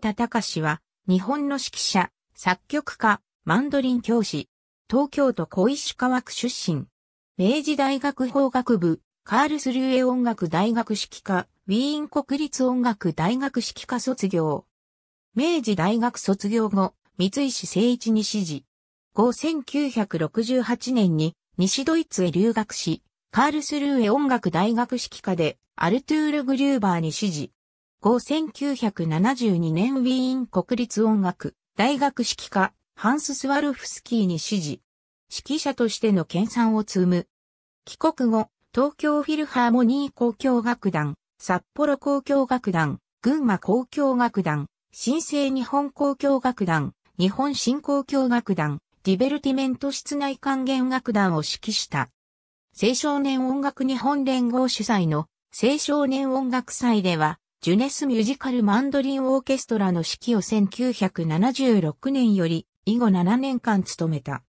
田隆は、日本の指揮者、作曲家、マンドリン教師、東京都小石川区出身。明治大学法学部、カールスリューエ音楽大学指揮科、ウィーン国立音楽大学指揮科卒業。明治大学卒業後、三石誠一に指示。後1968年に西ドイツへ留学し、カールスルーエ音楽大学指揮科でアルトゥール・グリューバーに指示。1972年ウィーン国立音楽大学指揮家ハンス・スワルフスキーに指示。指揮者としての研鑽を積む。帰国後、東京フィルハーモニー交響楽団、札幌交響楽団、群馬交響楽団、新生日本交響楽団、日本新交響楽団、ディベルティメント室内管弦楽団を指揮した。青少年音楽日本連合主催の青少年音楽祭では、ジュネスミュージカルマンドリンオーケストラの指揮を1976年より以後7年間務めた。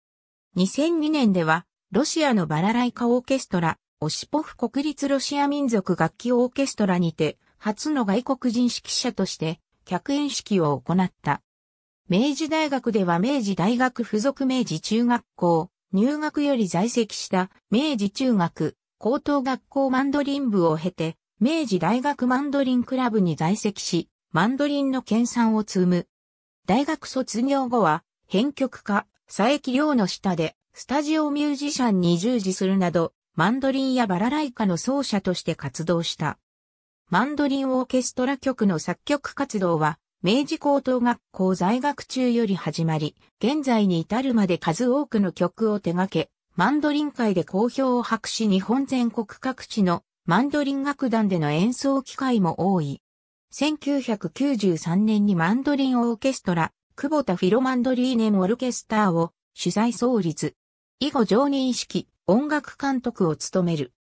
2002年では、ロシアのバラライカオーケストラ、オシポフ国立ロシア民族楽器オーケストラにて、初の外国人指揮者として、客演式を行った。明治大学では明治大学附属明治中学校、入学より在籍した明治中学、高等学校マンドリン部を経て、明治大学マンドリンクラブに在籍し、マンドリンの研鑽を積む。大学卒業後は、編曲家、佐伯亮の下で、スタジオミュージシャンに従事するなど、マンドリンやバラライカの奏者として活動した。マンドリンオーケストラ曲の作曲活動は、明治高等学校在学中より始まり、現在に至るまで数多くの曲を手掛け、マンドリン界で好評を博し日本全国各地のマンドリン楽団での演奏機会も多い。1993年にマンドリンオーケストラ、久保田フィロマンドリーネムオルケスターを主催創立。以後常任式、音楽監督を務める。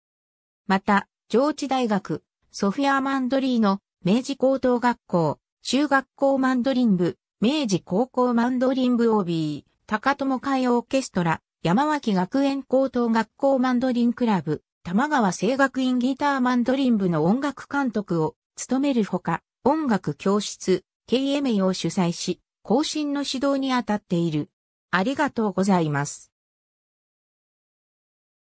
また、上智大学、ソフィア・マンドリーの明治高等学校、中学校マンドリン部、明治高校マンドリン部 OB、高友会オーケストラ、山脇学園高等学校マンドリンクラブ、玉川声楽院ギターマンドリン部の音楽監督を務めるほか、音楽教室、KMA を主催し、後進の指導に当たっている。ありがとうございます。